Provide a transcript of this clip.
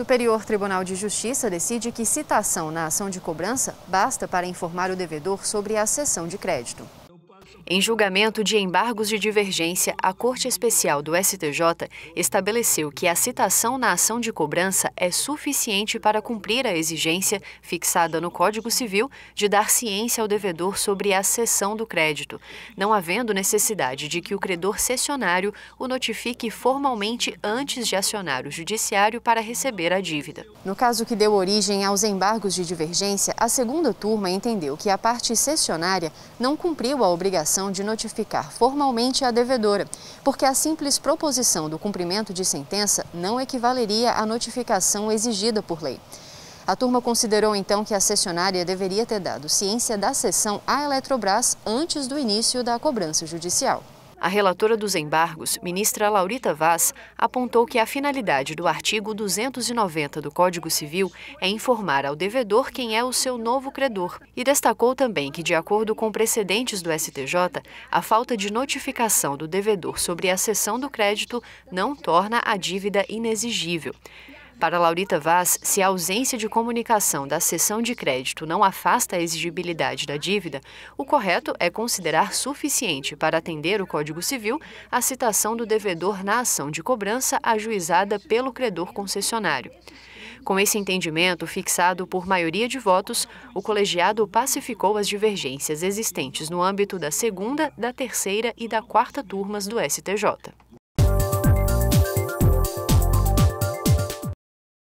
Superior Tribunal de Justiça decide que citação na ação de cobrança basta para informar o devedor sobre a cessão de crédito. Em julgamento de embargos de divergência, a Corte Especial do STJ estabeleceu que a citação na ação de cobrança é suficiente para cumprir a exigência fixada no Código Civil de dar ciência ao devedor sobre a cessão do crédito, não havendo necessidade de que o credor cessionário o notifique formalmente antes de acionar o judiciário para receber a dívida. No caso que deu origem aos embargos de divergência, a segunda turma entendeu que a parte cessionária não cumpriu a obrigação obrigação de notificar formalmente a devedora, porque a simples proposição do cumprimento de sentença não equivaleria à notificação exigida por lei. A turma considerou então que a cessionária deveria ter dado ciência da cessão à Eletrobras antes do início da cobrança judicial. A relatora dos embargos, ministra Laurita Vaz, apontou que a finalidade do artigo 290 do Código Civil é informar ao devedor quem é o seu novo credor e destacou também que, de acordo com precedentes do STJ, a falta de notificação do devedor sobre a cessão do crédito não torna a dívida inexigível. Para Laurita Vaz, se a ausência de comunicação da sessão de crédito não afasta a exigibilidade da dívida, o correto é considerar suficiente para atender o Código Civil a citação do devedor na ação de cobrança ajuizada pelo credor concessionário. Com esse entendimento fixado por maioria de votos, o colegiado pacificou as divergências existentes no âmbito da segunda, da terceira e da quarta turmas do STJ.